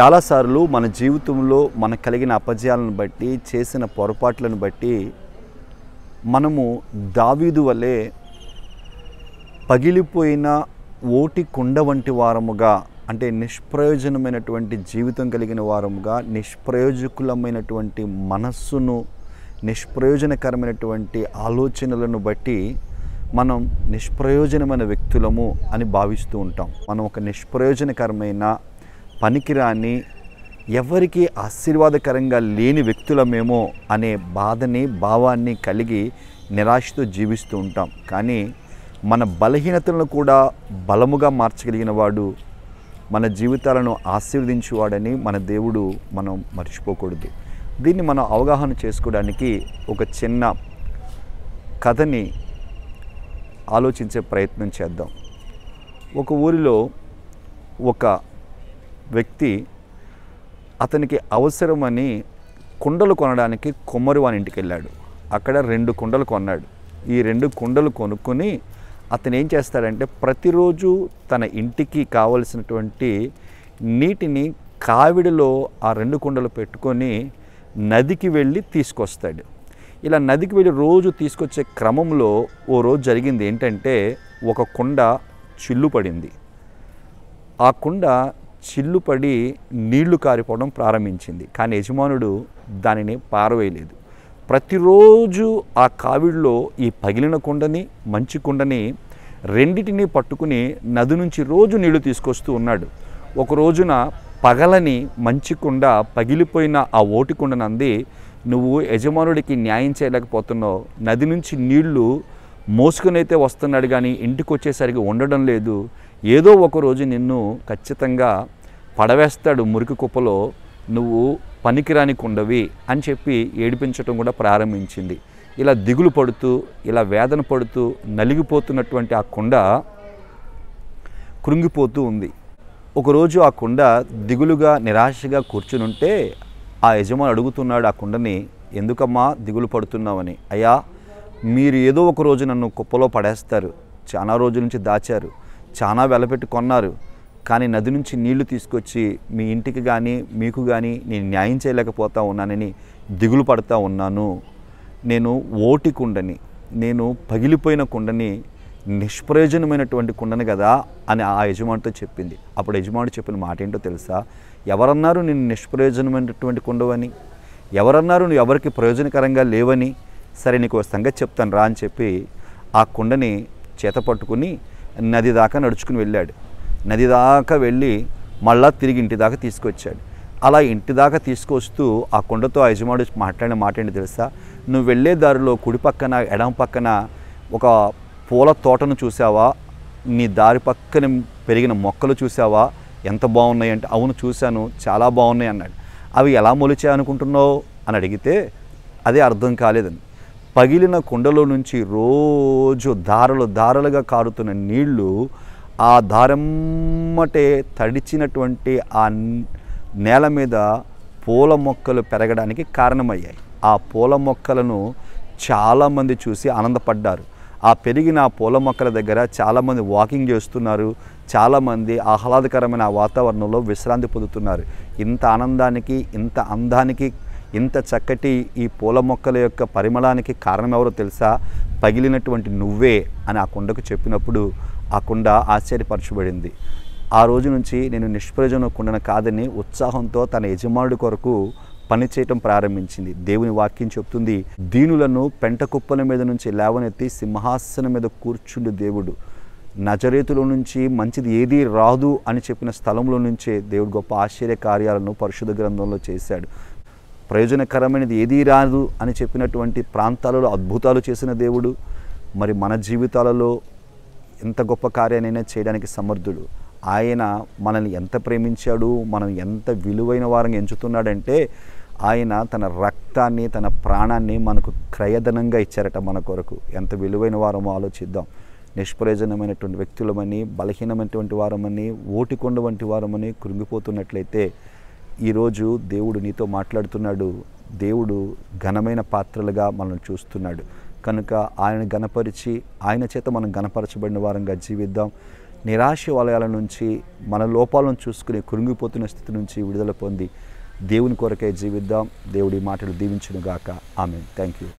చాలాసార్లు మన జీవితంలో మనకు కలిగిన అపజయాలను బట్టి చేసిన పొరపాట్లను బట్టి మనము దావీదు వలె పగిలిపోయిన ఓటి కుండ వంటి వారముగా అంటే నిష్ప్రయోజనమైనటువంటి జీవితం కలిగిన వారముగా నిష్ప్రయోజకులమైనటువంటి మనస్సును నిష్ప్రయోజనకరమైనటువంటి ఆలోచనలను బట్టి మనం నిష్ప్రయోజనమైన వ్యక్తులము అని భావిస్తూ ఉంటాం మనం ఒక నిష్ప్రయోజనకరమైన పనికిరాని ఎవరికి ఆశీర్వాదకరంగా లేని వ్యక్తులమేమో అనే బాధని భావాన్ని కలిగి నిరాశతో జీవిస్తూ ఉంటాం కానీ మన బలహీనతలను కూడా బలముగా మార్చగలిగిన వాడు మన జీవితాలను ఆశీర్వదించేవాడని మన దేవుడు మనం మర్చిపోకూడదు దీన్ని మనం అవగాహన చేసుకోవడానికి ఒక చిన్న కథని ఆలోచించే ప్రయత్నం చేద్దాం ఒక ఊరిలో ఒక వ్యక్తి అతనికి అవసరమని కుండలు కొనడానికి కుమ్మరి వాని ఇంటికి వెళ్ళాడు అక్కడ రెండు కుండలు కొన్నాడు ఈ రెండు కుండలు కొనుక్కొని అతను ఏం చేస్తాడంటే ప్రతిరోజు తన ఇంటికి కావలసినటువంటి నీటిని కావిడిలో ఆ రెండు కుండలు పెట్టుకొని నదికి వెళ్ళి తీసుకొస్తాడు ఇలా నదికి వెళ్ళి రోజు తీసుకొచ్చే క్రమంలో ఓ రోజు జరిగింది ఏంటంటే ఒక కుండ చిల్లు పడింది ఆ కుండ చిల్లు పడి నీళ్లు కారిపోవడం ప్రారంభించింది కానీ యజమానుడు దానిని పారవేయలేదు ప్రతిరోజు ఆ కావిడిలో ఈ పగిలిన కుండని మంచి కుండని రెండిటిని పట్టుకుని నది నుంచి రోజు నీళ్లు తీసుకొస్తూ ఉన్నాడు ఒక రోజున పగలని మంచి కుండ పగిలిపోయిన ఆ ఓటి కుండనంది నువ్వు యజమానుడికి న్యాయం చేయలేకపోతున్నావు నది నుంచి నీళ్లు మోసుకునైతే వస్తున్నాడు కానీ ఇంటికి వచ్చేసరికి ఉండడం లేదు ఏదో ఒకరోజు నిన్ను ఖచ్చితంగా పడవేస్తాడు మురికి కుప్పలో నువ్వు పనికిరాని కుండవి అని చెప్పి ఏడిపించడం కూడా ప్రారంభించింది ఇలా దిగులు పడుతూ ఇలా వేదన పడుతూ నలిగిపోతున్నటువంటి ఆ కుండ కృంగిపోతూ ఉంది ఒకరోజు ఆ కుండ దిగులుగా నిరాశగా కూర్చునుంటే ఆ యజమాని అడుగుతున్నాడు ఆ కుండని ఎందుకమ్మా దిగులు పడుతున్నావని అయ్యా మీరు ఏదో ఒక రోజు నన్ను కుప్పలో పడేస్తారు చాలా రోజుల నుంచి దాచారు చాలా వెలపెట్టి కొన్నారు కానీ నది నుంచి నీళ్లు తీసుకొచ్చి మీ ఇంటికి కానీ మీకు కానీ నేను న్యాయం చేయలేకపోతా ఉన్నానని దిగులు పడతా ఉన్నాను నేను ఓటి కుండని నేను పగిలిపోయిన కుండని నిష్ప్రయోజనమైనటువంటి కుండని కదా అని ఆ యజమానితో చెప్పింది అప్పుడు యజమాని చెప్పిన మాట ఏంటో తెలుసా ఎవరన్నారు నేను నిష్ప్రయోజనమైనటువంటి కుండవని ఎవరన్నారు నువ్వు ఎవరికి ప్రయోజనకరంగా లేవని సరే నీకు సంగతి చెప్తాను రా అని చెప్పి ఆ కుండని చేత పట్టుకుని నది దాకా నడుచుకుని వెళ్ళాడు నది దాకా వెళ్ళి మళ్ళా తిరిగి ఇంటి దాకా తీసుకొచ్చాడు అలా ఇంటి దాకా తీసుకొస్తూ ఆ కుండతో ఆ యజమాడు మాట్లాడిన మాట ఏంటి తెలుసా నువ్వు వెళ్ళే దారిలో కుడి పక్కన ఎడమ పక్కన ఒక పూల తోటను చూసావా నీ దారి పక్కన పెరిగిన మొక్కలు చూసావా ఎంత బాగున్నాయి అంటే అవును చూశాను చాలా బాగున్నాయి అన్నాడు అవి ఎలా మొలిచాయనుకుంటున్నావు అని అడిగితే అదే అర్థం కాలేదని పగిలిన కుండలో నుంచి రోజు దారలు దారలుగా కారుతున్న నీళ్లు ఆ దారమ్మటే తడిచినటువంటి ఆ నేల మీద పూల మొక్కలు పెరగడానికి కారణమయ్యాయి ఆ పూల మొక్కలను చాలామంది చూసి ఆనందపడ్డారు ఆ పెరిగిన ఆ పూల మొక్కల దగ్గర చాలామంది వాకింగ్ చేస్తున్నారు చాలామంది ఆహ్లాదకరమైన వాతావరణంలో విశ్రాంతి పొందుతున్నారు ఇంత ఆనందానికి ఇంత అందానికి ఇంత చక్కటి ఈ పూల మొక్కల యొక్క పరిమళానికి కారణం ఎవరో తెలుసా పగిలినటువంటి నువ్వే అని ఆ కుండకు చెప్పినప్పుడు ఆ కుండ ఆశ్చర్యపరచబడింది ఆ రోజు నుంచి నేను నిష్ప్రయోజన కుండను కాదని ఉత్సాహంతో తన యజమానుడి కొరకు పనిచేయటం ప్రారంభించింది దేవుని వాక్యం చెప్తుంది దీనులను పెంట కుప్పల మీద నుంచి లేవనెత్తి సింహాసనం మీద కూర్చుండు దేవుడు నజరేతులో నుంచి మంచిది ఏదీ రాదు అని చెప్పిన స్థలంలో నుంచే దేవుడు గొప్ప ఆశ్చర్య కార్యాలను పరిశుద్ధ గ్రంథంలో చేశాడు ప్రయోజనకరమైనది ఏదీ రాదు అని చెప్పినటువంటి ప్రాంతాలలో అద్భుతాలు చేసిన దేవుడు మరి మన జీవితాలలో ఎంత గొప్ప కార్యానైనా చేయడానికి సమర్థుడు ఆయన మనల్ని ఎంత ప్రేమించాడు మనం ఎంత విలువైన వారిని ఎంచుతున్నాడంటే ఆయన తన రక్తాన్ని తన ప్రాణాన్ని మనకు క్రయధనంగా ఇచ్చారట మన కొరకు ఎంత విలువైన వారమో ఆలోచిద్దాం నిష్ప్రయోజనమైనటువంటి వ్యక్తులమని బలహీనమైనటువంటి వారమని ఓటికొండ వంటి వారమని కృంగిపోతున్నట్లయితే ఈరోజు దేవుడు నీతో మాట్లాడుతున్నాడు దేవుడు ఘనమైన పాత్రలుగా మనల్ని చూస్తున్నాడు కనుక ఆయన గణపరిచి ఆయన చేత మనం గణపరచబడిన వారంగా జీవిద్దాం నిరాశ వలయాల నుంచి మన లోపాలను చూసుకుని కురుంగిపోతున్న స్థితి నుంచి విడుదల పొంది దేవుని కొరకే జీవిద్దాం దేవుడి మాటలు దీవించునుగాక ఆమె థ్యాంక్ యూ